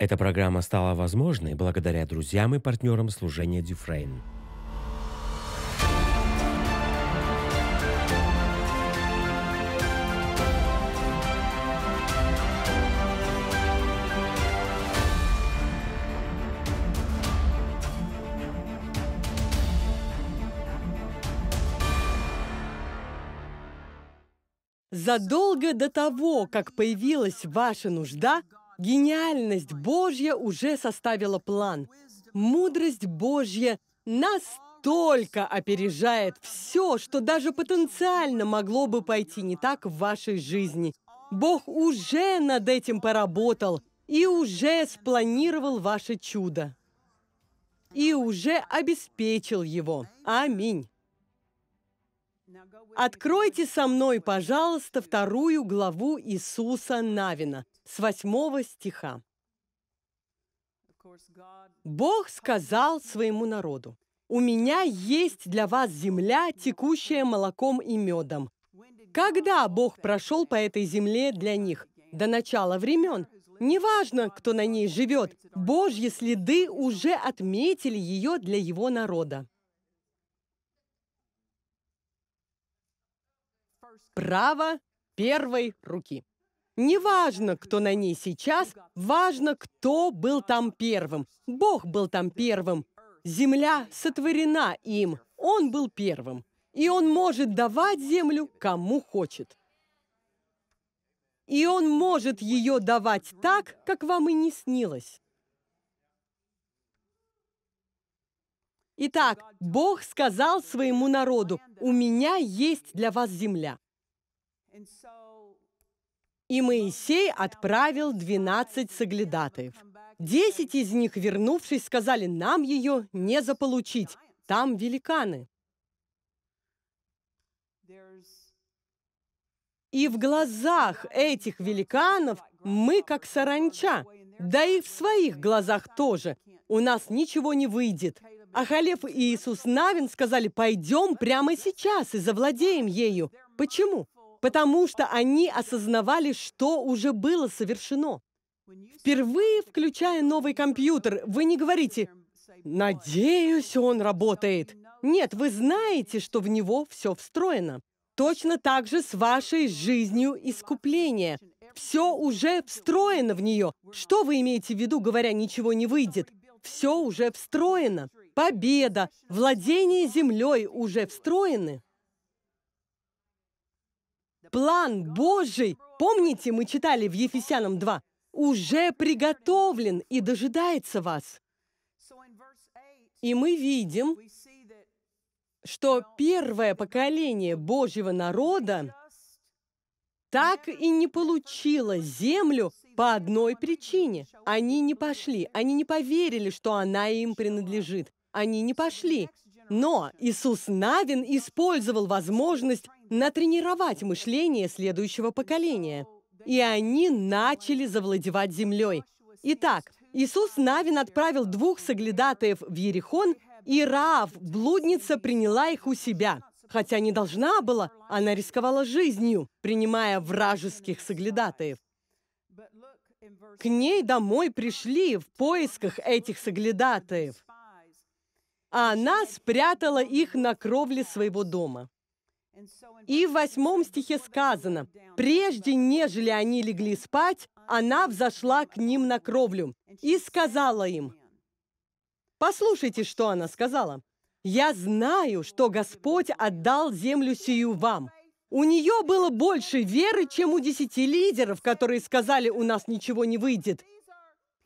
Эта программа стала возможной благодаря друзьям и партнерам служения Дюфрейн. Задолго до того, как появилась ваша нужда – Гениальность Божья уже составила план. Мудрость Божья настолько опережает все, что даже потенциально могло бы пойти не так в вашей жизни. Бог уже над этим поработал и уже спланировал ваше чудо. И уже обеспечил его. Аминь. Откройте со мной, пожалуйста, вторую главу Иисуса Навина с восьмого стиха. Бог сказал своему народу, «У меня есть для вас земля, текущая молоком и медом». Когда Бог прошел по этой земле для них? До начала времен. Неважно, кто на ней живет, Божьи следы уже отметили ее для его народа. Право первой руки. Не важно, кто на ней сейчас, важно, кто был там первым. Бог был там первым. Земля сотворена им. Он был первым. И он может давать землю, кому хочет. И он может ее давать так, как вам и не снилось. Итак, Бог сказал своему народу, «У меня есть для вас земля». И Моисей отправил 12 соглядатаев. Десять из них, вернувшись, сказали, нам ее не заполучить, там великаны. И в глазах этих великанов мы как саранча, да и в своих глазах тоже. У нас ничего не выйдет. А Халев и Иисус Навин сказали, пойдем прямо сейчас и завладеем ею. Почему? потому что они осознавали, что уже было совершено. Впервые включая новый компьютер, вы не говорите «надеюсь, он работает». Нет, вы знаете, что в него все встроено. Точно так же с вашей жизнью искупления. Все уже встроено в нее. Что вы имеете в виду, говоря «ничего не выйдет»? Все уже встроено. Победа, владение землей уже встроены. План Божий, помните, мы читали в Ефесянам 2, уже приготовлен и дожидается вас. И мы видим, что первое поколение Божьего народа так и не получило землю по одной причине. Они не пошли, они не поверили, что она им принадлежит. Они не пошли. Но Иисус Навин использовал возможность натренировать мышление следующего поколения. И они начали завладевать землей. Итак, Иисус Навин отправил двух соглядатаев в Ерихон, и Раав, блудница, приняла их у себя. Хотя не должна была, она рисковала жизнью, принимая вражеских соглядатаев. К ней домой пришли в поисках этих соглядатаев, а она спрятала их на кровле своего дома. И в восьмом стихе сказано, «Прежде, нежели они легли спать, она взошла к ним на кровлю и сказала им». Послушайте, что она сказала. «Я знаю, что Господь отдал землю сию вам». У нее было больше веры, чем у десяти лидеров, которые сказали, у нас ничего не выйдет.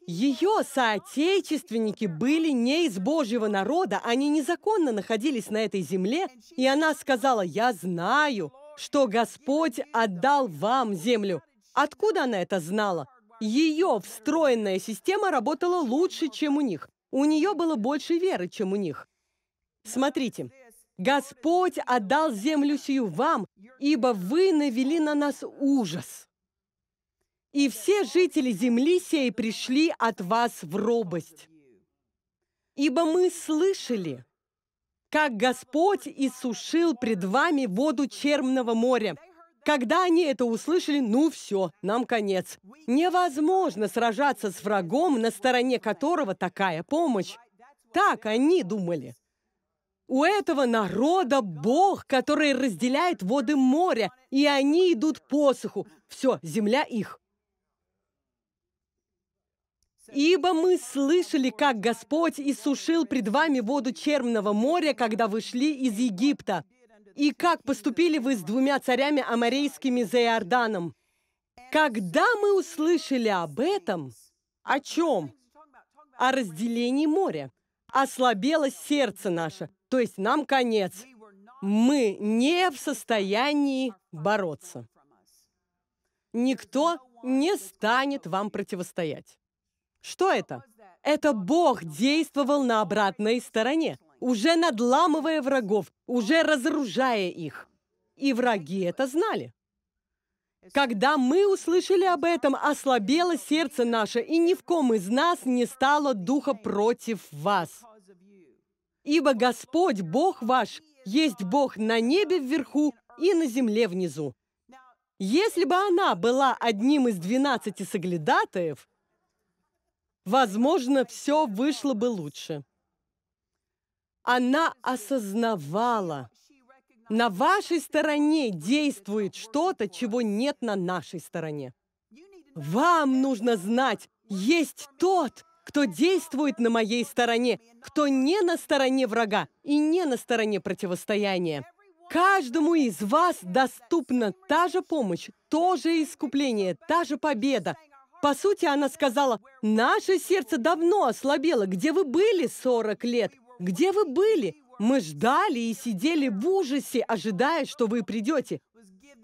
Ее соотечественники были не из Божьего народа, они незаконно находились на этой земле, и она сказала, «Я знаю, что Господь отдал вам землю». Откуда она это знала? Ее встроенная система работала лучше, чем у них. У нее было больше веры, чем у них. Смотрите, «Господь отдал землю сию вам, ибо вы навели на нас ужас» и все жители земли сей пришли от вас в робость. Ибо мы слышали, как Господь иссушил пред вами воду черного моря. Когда они это услышали, ну все, нам конец. Невозможно сражаться с врагом, на стороне которого такая помощь. Так они думали. У этого народа Бог, который разделяет воды моря, и они идут посоху. Все, земля их. Ибо мы слышали, как Господь иссушил пред вами воду Черного моря, когда вы шли из Египта, и как поступили вы с двумя царями аморейскими за Иорданом. Когда мы услышали об этом, о чем? О разделении моря. Ослабело сердце наше, то есть нам конец. Мы не в состоянии бороться. Никто не станет вам противостоять. Что это? Это Бог действовал на обратной стороне, уже надламывая врагов, уже разоружая их. И враги это знали. Когда мы услышали об этом, ослабело сердце наше, и ни в ком из нас не стало духа против вас. Ибо Господь, Бог ваш, есть Бог на небе вверху и на земле внизу. Если бы она была одним из двенадцати соглядатаев, возможно, все вышло бы лучше. Она осознавала, на вашей стороне действует что-то, чего нет на нашей стороне. Вам нужно знать, есть тот, кто действует на моей стороне, кто не на стороне врага и не на стороне противостояния. Каждому из вас доступна та же помощь, то же искупление, та же победа, по сути, она сказала, «Наше сердце давно ослабело. Где вы были 40 лет? Где вы были? Мы ждали и сидели в ужасе, ожидая, что вы придете.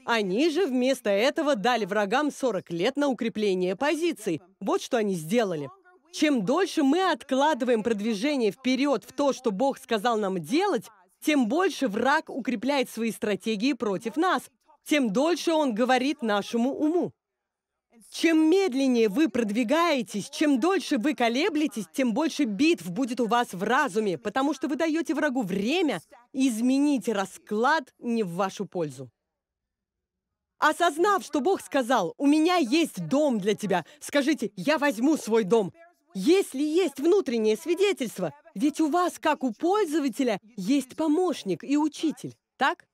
Они же вместо этого дали врагам 40 лет на укрепление позиций. Вот что они сделали. Чем дольше мы откладываем продвижение вперед в то, что Бог сказал нам делать, тем больше враг укрепляет свои стратегии против нас, тем дольше он говорит нашему уму. Чем медленнее вы продвигаетесь, чем дольше вы колеблетесь, тем больше битв будет у вас в разуме, потому что вы даете врагу время изменить расклад не в вашу пользу. Осознав, что Бог сказал, «У меня есть дом для тебя», скажите, «Я возьму свой дом». Если есть внутреннее свидетельство, ведь у вас, как у пользователя, есть помощник и учитель, так?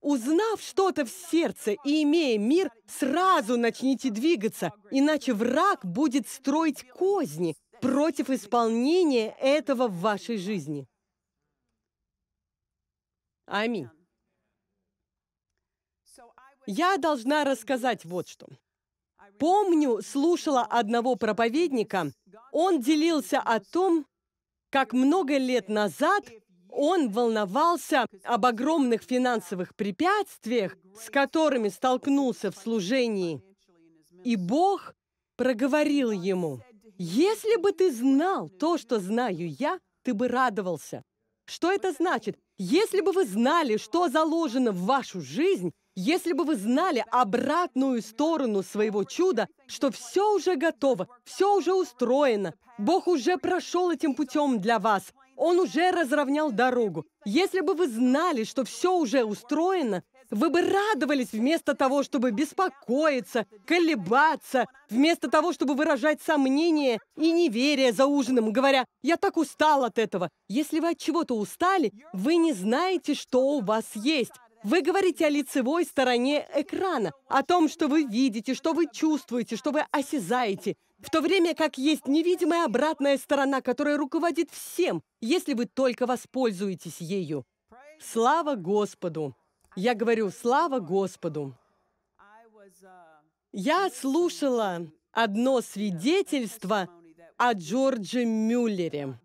Узнав что-то в сердце и имея мир, сразу начните двигаться, иначе враг будет строить козни против исполнения этого в вашей жизни. Аминь. Я должна рассказать вот что. Помню, слушала одного проповедника, он делился о том, как много лет назад он волновался об огромных финансовых препятствиях, с которыми столкнулся в служении. И Бог проговорил ему, «Если бы ты знал то, что знаю я, ты бы радовался». Что это значит? Если бы вы знали, что заложено в вашу жизнь, если бы вы знали обратную сторону своего чуда, что все уже готово, все уже устроено, Бог уже прошел этим путем для вас, он уже разровнял дорогу. Если бы вы знали, что все уже устроено, вы бы радовались вместо того, чтобы беспокоиться, колебаться, вместо того, чтобы выражать сомнения и неверие за ужином, говоря «я так устал от этого». Если вы от чего-то устали, вы не знаете, что у вас есть. Вы говорите о лицевой стороне экрана, о том, что вы видите, что вы чувствуете, что вы осязаете. В то время как есть невидимая обратная сторона, которая руководит всем, если вы только воспользуетесь ею. Слава Господу! Я говорю, слава Господу! Я слушала одно свидетельство о Джордже Мюллере.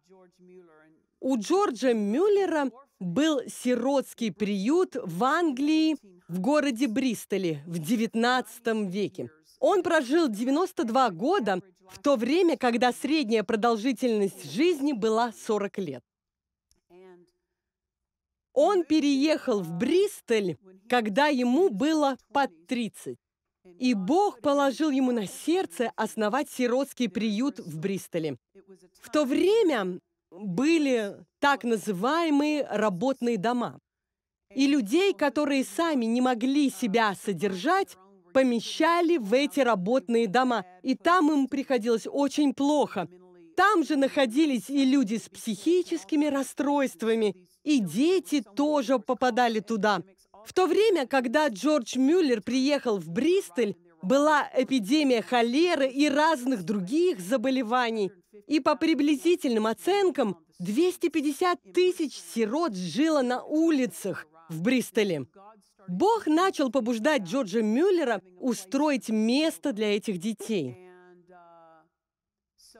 У Джорджа Мюллера был сиротский приют в Англии в городе Бристоле в XIX веке. Он прожил 92 года, в то время, когда средняя продолжительность жизни была 40 лет. Он переехал в Бристоль, когда ему было под 30. И Бог положил ему на сердце основать сиротский приют в Бристоле. В то время были так называемые работные дома. И людей, которые сами не могли себя содержать, помещали в эти работные дома, и там им приходилось очень плохо. Там же находились и люди с психическими расстройствами, и дети тоже попадали туда. В то время, когда Джордж Мюллер приехал в Бристоль, была эпидемия холеры и разных других заболеваний. И по приблизительным оценкам 250 тысяч сирот жило на улицах в Бристоле. Бог начал побуждать Джорджа Мюллера устроить место для этих детей.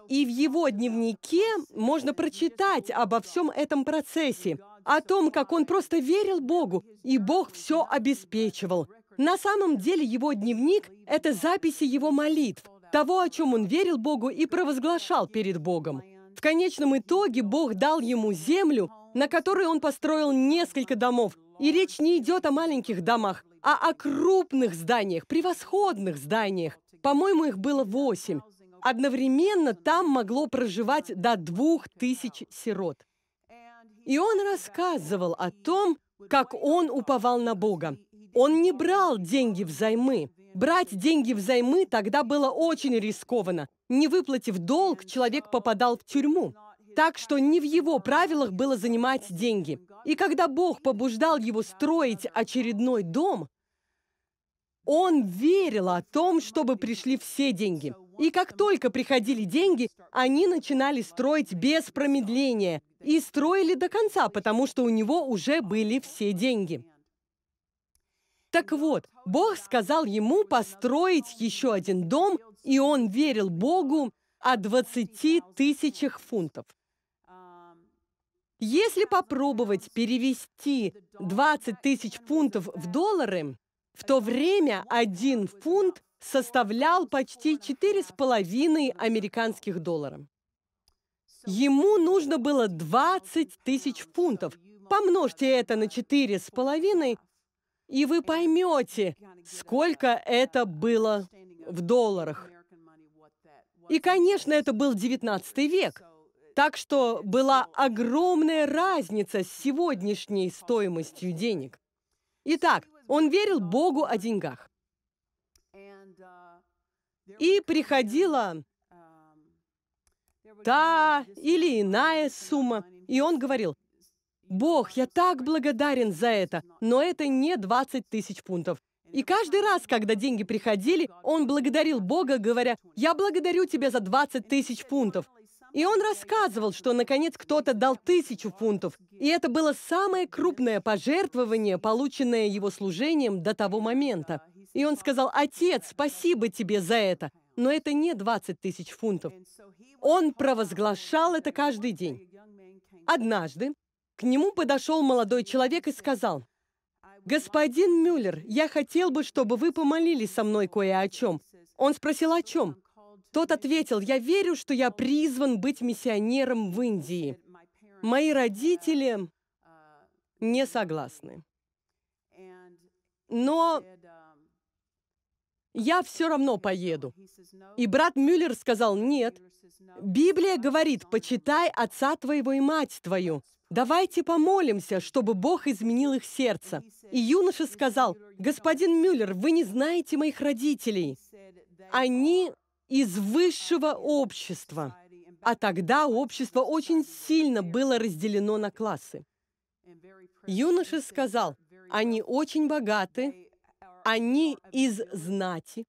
И в его дневнике можно прочитать обо всем этом процессе, о том, как он просто верил Богу, и Бог все обеспечивал. На самом деле его дневник – это записи его молитв, того, о чем он верил Богу и провозглашал перед Богом. В конечном итоге Бог дал ему землю, на которой он построил несколько домов, и речь не идет о маленьких домах, а о крупных зданиях, превосходных зданиях. По-моему, их было восемь. Одновременно там могло проживать до двух тысяч сирот. И он рассказывал о том, как он уповал на Бога. Он не брал деньги взаймы. Брать деньги взаймы тогда было очень рискованно. Не выплатив долг, человек попадал в тюрьму. Так что не в его правилах было занимать деньги. И когда Бог побуждал его строить очередной дом, он верил о том, чтобы пришли все деньги. И как только приходили деньги, они начинали строить без промедления. И строили до конца, потому что у него уже были все деньги. Так вот, Бог сказал ему построить еще один дом, и он верил Богу о 20 тысячах фунтов. Если попробовать перевести 20 тысяч фунтов в доллары, в то время один фунт составлял почти 4,5 американских доллара. Ему нужно было 20 тысяч фунтов. Помножьте это на 4,5, и вы поймете, сколько это было в долларах. И, конечно, это был 19 век – так что была огромная разница с сегодняшней стоимостью денег. Итак, он верил Богу о деньгах. И приходила та или иная сумма, и он говорил, «Бог, я так благодарен за это, но это не 20 тысяч пунтов. И каждый раз, когда деньги приходили, он благодарил Бога, говоря, «Я благодарю тебя за 20 тысяч фунтов». И он рассказывал, что наконец кто-то дал тысячу фунтов. И это было самое крупное пожертвование, полученное его служением до того момента. И он сказал, «Отец, спасибо тебе за это, но это не 20 тысяч фунтов». Он провозглашал это каждый день. Однажды к нему подошел молодой человек и сказал, «Господин Мюллер, я хотел бы, чтобы вы помолились со мной кое о чем». Он спросил, о чем? Тот ответил, «Я верю, что я призван быть миссионером в Индии. Мои родители не согласны. Но я все равно поеду. И брат Мюллер сказал, нет. Библия говорит, почитай отца твоего и мать твою. Давайте помолимся, чтобы Бог изменил их сердце. И юноша сказал, господин Мюллер, вы не знаете моих родителей. Они из высшего общества. А тогда общество очень сильно было разделено на классы. Юноша сказал, они очень богаты, они из знати,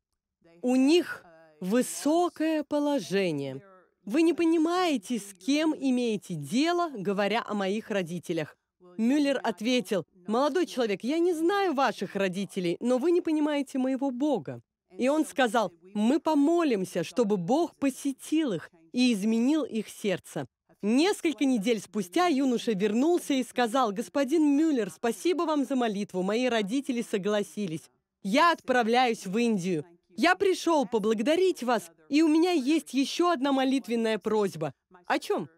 у них высокое положение. Вы не понимаете, с кем имеете дело, говоря о моих родителях. Мюллер ответил, «Молодой человек, я не знаю ваших родителей, но вы не понимаете моего Бога». И он сказал, мы помолимся, чтобы Бог посетил их и изменил их сердце. Несколько недель спустя юноша вернулся и сказал, «Господин Мюллер, спасибо вам за молитву, мои родители согласились. Я отправляюсь в Индию. Я пришел поблагодарить вас, и у меня есть еще одна молитвенная просьба. О чем?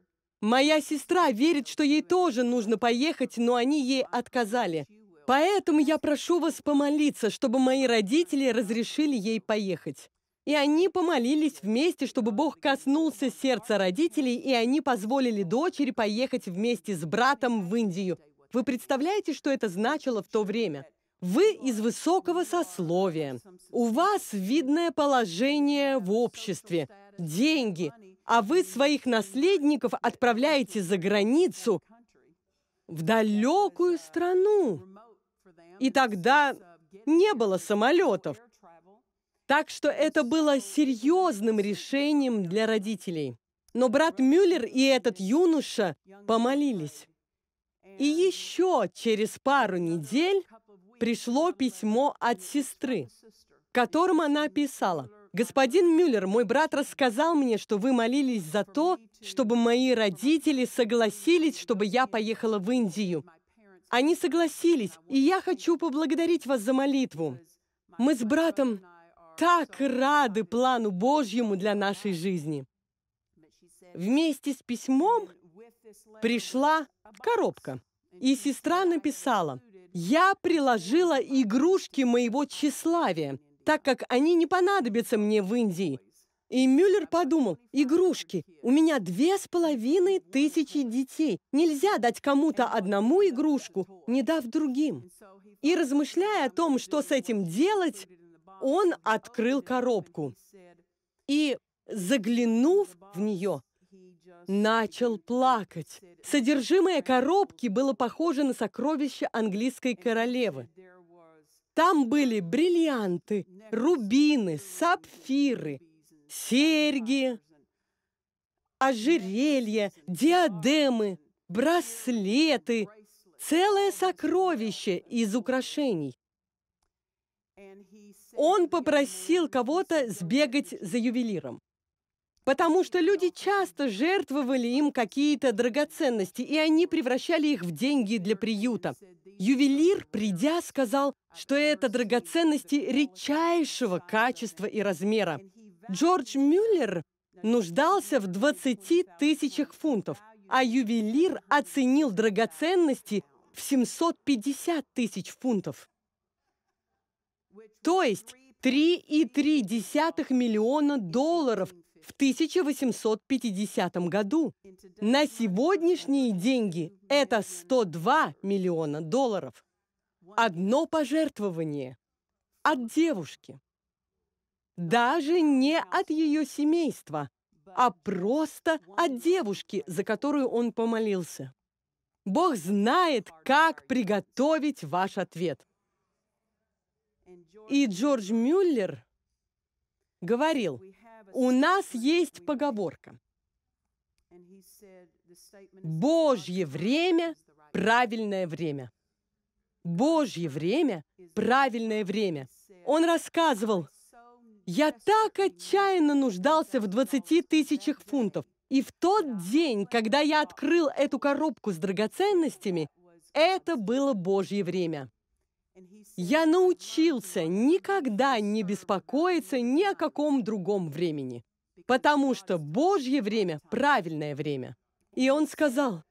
Моя сестра верит, что ей тоже нужно поехать, но они ей отказали. Поэтому я прошу вас помолиться, чтобы мои родители разрешили ей поехать. И они помолились вместе, чтобы Бог коснулся сердца родителей, и они позволили дочери поехать вместе с братом в Индию. Вы представляете, что это значило в то время? Вы из высокого сословия. У вас видное положение в обществе, деньги, а вы своих наследников отправляете за границу, в далекую страну. И тогда не было самолетов. Так что это было серьезным решением для родителей. Но брат Мюллер и этот юноша помолились. И еще через пару недель пришло письмо от сестры, в котором она писала, «Господин Мюллер, мой брат рассказал мне, что вы молились за то, чтобы мои родители согласились, чтобы я поехала в Индию. Они согласились, и я хочу поблагодарить вас за молитву. Мы с братом так рады плану Божьему для нашей жизни. Вместе с письмом пришла коробка, и сестра написала, «Я приложила игрушки моего тщеславия, так как они не понадобятся мне в Индии». И Мюллер подумал, игрушки, у меня две с половиной тысячи детей. Нельзя дать кому-то одному игрушку, не дав другим. И размышляя о том, что с этим делать, он открыл коробку и, заглянув в нее, начал плакать. Содержимое коробки было похоже на сокровище английской королевы. Там были бриллианты, рубины, сапфиры, серьги, ожерелья, диадемы, браслеты, целое сокровище из украшений. Он попросил кого-то сбегать за ювелиром. Потому что люди часто жертвовали им какие-то драгоценности, и они превращали их в деньги для приюта. Ювелир, придя, сказал, что это драгоценности редчайшего качества и размера. Джордж Мюллер нуждался в 20 тысячах фунтов, а ювелир оценил драгоценности в 750 тысяч фунтов то есть 3,3 миллиона долларов в 1850 году. На сегодняшние деньги это 102 миллиона долларов. Одно пожертвование от девушки. Даже не от ее семейства, а просто от девушки, за которую он помолился. Бог знает, как приготовить ваш ответ. И Джордж Мюллер говорил, у нас есть поговорка. Божье время – правильное время. Божье время – правильное время. Он рассказывал, я так отчаянно нуждался в 20 тысячах фунтов. И в тот день, когда я открыл эту коробку с драгоценностями, это было Божье время. Я научился никогда не беспокоиться ни о каком другом времени, потому что Божье время – правильное время. И он сказал,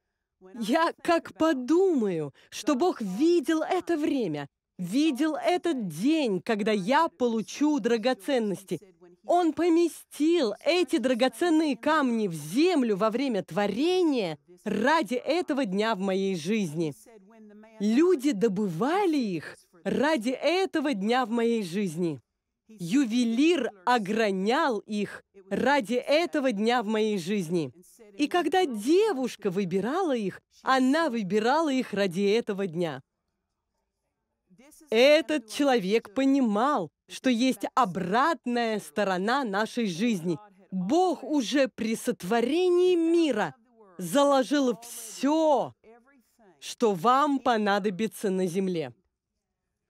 «Я как подумаю, что Бог видел это время, видел этот день, когда я получу драгоценности, он поместил эти драгоценные камни в землю во время творения ради этого дня в моей жизни. Люди добывали их ради этого дня в моей жизни. Ювелир огранял их ради этого дня в моей жизни. И когда девушка выбирала их, она выбирала их ради этого дня. Этот человек понимал, что есть обратная сторона нашей жизни. Бог уже при сотворении мира заложил все, что вам понадобится на земле.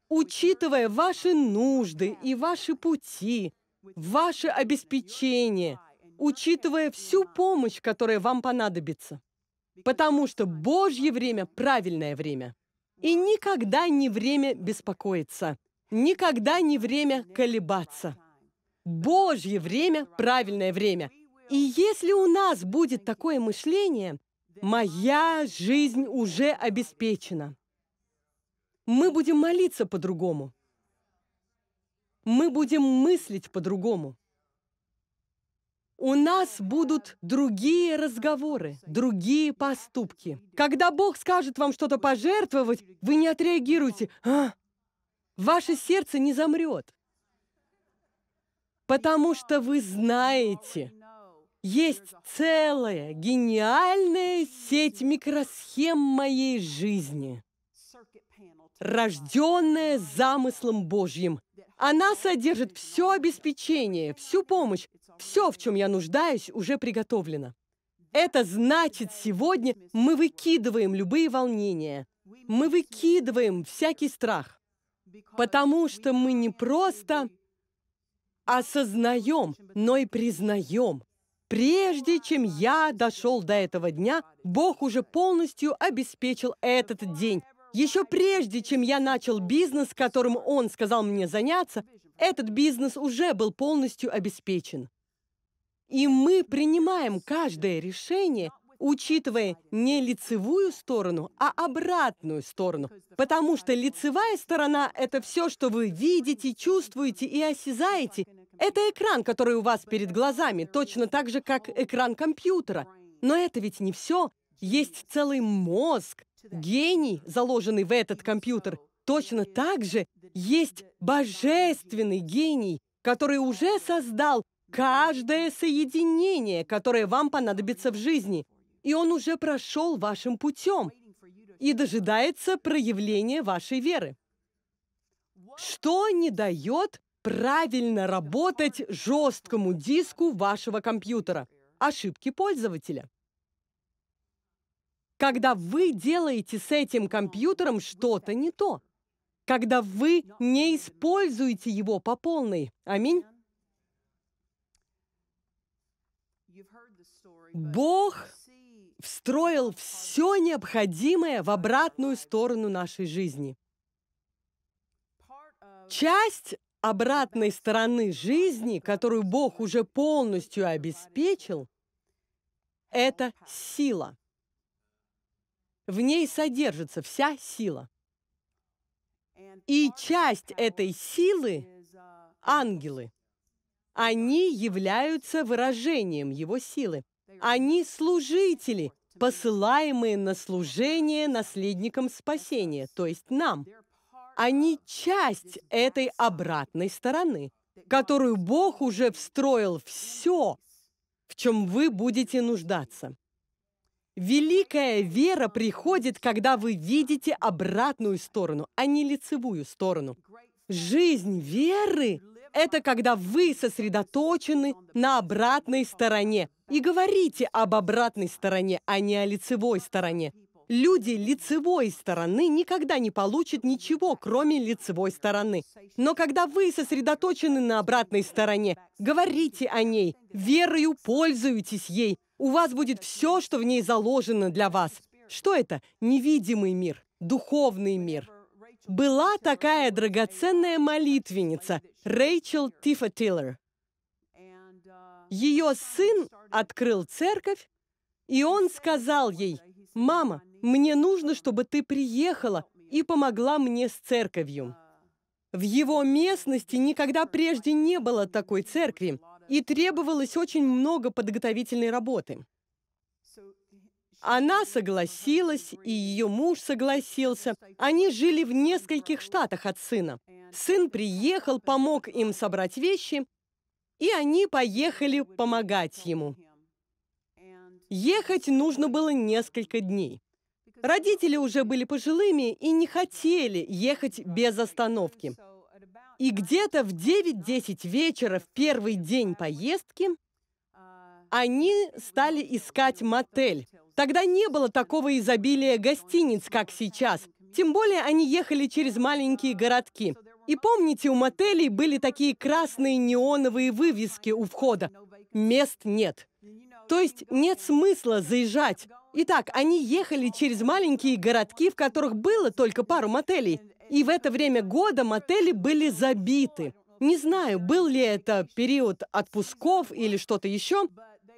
Учитывая ваши нужды и ваши пути, ваше обеспечение, учитывая всю помощь, которая вам понадобится. Потому что Божье время – правильное время. И никогда не время беспокоиться. Никогда не время колебаться. Божье время – правильное время. И если у нас будет такое мышление, моя жизнь уже обеспечена. Мы будем молиться по-другому. Мы будем мыслить по-другому у нас будут другие разговоры, другие поступки. Когда Бог скажет вам что-то пожертвовать, вы не отреагируете. А? Ваше сердце не замрет. Потому что вы знаете, есть целая гениальная сеть микросхем моей жизни, рожденная замыслом Божьим. Она содержит все обеспечение, всю помощь, все, в чем я нуждаюсь, уже приготовлено. Это значит, сегодня мы выкидываем любые волнения. Мы выкидываем всякий страх. Потому что мы не просто осознаем, но и признаем. Прежде чем я дошел до этого дня, Бог уже полностью обеспечил этот день. Еще прежде, чем я начал бизнес, которым Он сказал мне заняться, этот бизнес уже был полностью обеспечен. И мы принимаем каждое решение, учитывая не лицевую сторону, а обратную сторону. Потому что лицевая сторона – это все, что вы видите, чувствуете и осязаете. Это экран, который у вас перед глазами, точно так же, как экран компьютера. Но это ведь не все. Есть целый мозг, гений, заложенный в этот компьютер. Точно так же есть божественный гений, который уже создал каждое соединение, которое вам понадобится в жизни, и Он уже прошел вашим путем и дожидается проявления вашей веры. Что не дает правильно работать жесткому диску вашего компьютера? Ошибки пользователя. Когда вы делаете с этим компьютером что-то не то. Когда вы не используете его по полной. Аминь. Бог встроил все необходимое в обратную сторону нашей жизни. Часть обратной стороны жизни, которую Бог уже полностью обеспечил, это сила. В ней содержится вся сила. И часть этой силы – ангелы. Они являются выражением его силы. Они служители, посылаемые на служение наследникам спасения, то есть нам. Они часть этой обратной стороны, которую Бог уже встроил все, в чем вы будете нуждаться. Великая вера приходит, когда вы видите обратную сторону, а не лицевую сторону. Жизнь веры это когда вы сосредоточены на обратной стороне и говорите об обратной стороне, а не о лицевой стороне. Люди лицевой стороны никогда не получат ничего, кроме лицевой стороны. Но когда вы сосредоточены на обратной стороне, говорите о ней, верою пользуйтесь ей, у вас будет все, что в ней заложено для вас. Что это? Невидимый мир, духовный мир была такая драгоценная молитвенница Рэйчел Тифа Тиллер. Ее сын открыл церковь, и он сказал ей, «Мама, мне нужно, чтобы ты приехала и помогла мне с церковью». В его местности никогда прежде не было такой церкви, и требовалось очень много подготовительной работы. Она согласилась, и ее муж согласился. Они жили в нескольких штатах от сына. Сын приехал, помог им собрать вещи, и они поехали помогать ему. Ехать нужно было несколько дней. Родители уже были пожилыми и не хотели ехать без остановки. И где-то в 9-10 вечера в первый день поездки они стали искать мотель, Тогда не было такого изобилия гостиниц, как сейчас. Тем более они ехали через маленькие городки. И помните, у мотелей были такие красные неоновые вывески у входа. Мест нет. То есть нет смысла заезжать. Итак, они ехали через маленькие городки, в которых было только пару мотелей. И в это время года мотели были забиты. Не знаю, был ли это период отпусков или что-то еще,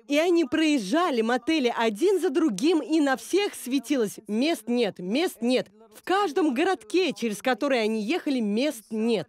и они проезжали мотели один за другим, и на всех светилось «мест нет, мест нет». В каждом городке, через который они ехали, мест нет.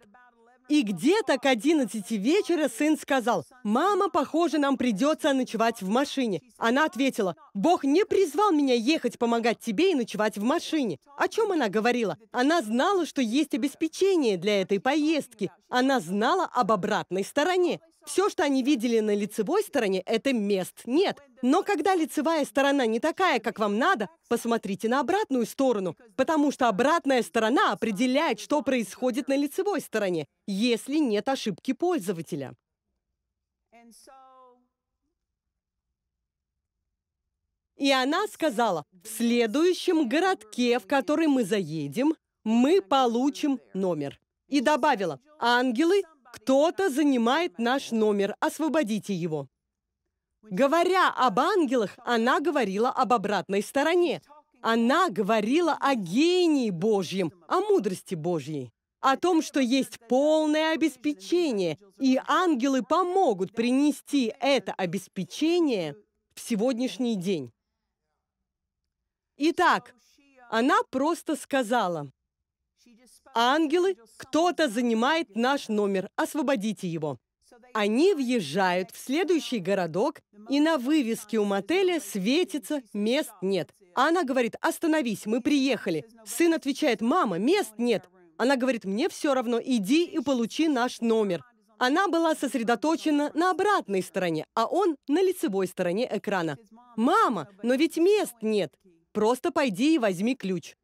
И где-то к 11 вечера сын сказал, «Мама, похоже, нам придется ночевать в машине». Она ответила, «Бог не призвал меня ехать помогать тебе и ночевать в машине». О чем она говорила? Она знала, что есть обеспечение для этой поездки. Она знала об обратной стороне. Все, что они видели на лицевой стороне, это мест нет. Но когда лицевая сторона не такая, как вам надо, посмотрите на обратную сторону, потому что обратная сторона определяет, что происходит на лицевой стороне, если нет ошибки пользователя. И она сказала, в следующем городке, в который мы заедем, мы получим номер. И добавила, ангелы кто-то занимает наш номер, освободите его. Говоря об ангелах, она говорила об обратной стороне. Она говорила о гении Божьем, о мудрости Божьей, о том, что есть полное обеспечение, и ангелы помогут принести это обеспечение в сегодняшний день. Итак, она просто сказала, Ангелы, кто-то занимает наш номер, освободите его. Они въезжают в следующий городок, и на вывеске у мотеля светится «мест нет». Она говорит «Остановись, мы приехали». Сын отвечает «Мама, мест нет». Она говорит «Мне все равно, иди и получи наш номер». Она была сосредоточена на обратной стороне, а он на лицевой стороне экрана. «Мама, но ведь мест нет! Просто пойди и возьми ключ».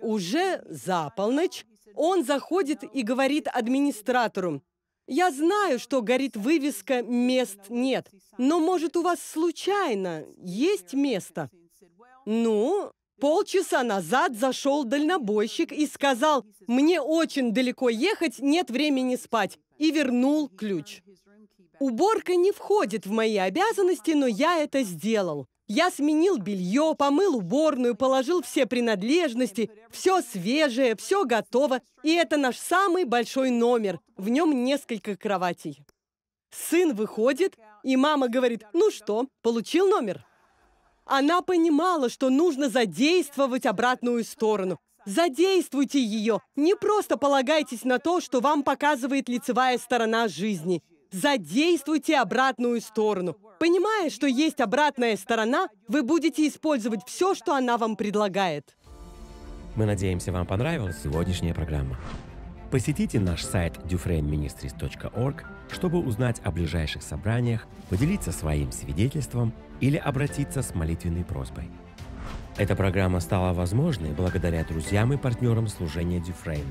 Уже за полночь он заходит и говорит администратору, «Я знаю, что горит вывеска «мест нет», но, может, у вас случайно есть место?» «Ну, полчаса назад зашел дальнобойщик и сказал, «Мне очень далеко ехать, нет времени спать», и вернул ключ. Уборка не входит в мои обязанности, но я это сделал. Я сменил белье, помыл уборную, положил все принадлежности. Все свежее, все готово. И это наш самый большой номер. В нем несколько кроватей. Сын выходит, и мама говорит, ну что, получил номер? Она понимала, что нужно задействовать обратную сторону. Задействуйте ее. Не просто полагайтесь на то, что вам показывает лицевая сторона жизни – задействуйте обратную сторону. Понимая, что есть обратная сторона, вы будете использовать все, что она вам предлагает. Мы надеемся, вам понравилась сегодняшняя программа. Посетите наш сайт dufrainministries.org, чтобы узнать о ближайших собраниях, поделиться своим свидетельством или обратиться с молитвенной просьбой. Эта программа стала возможной благодаря друзьям и партнерам служения Дюфрейн.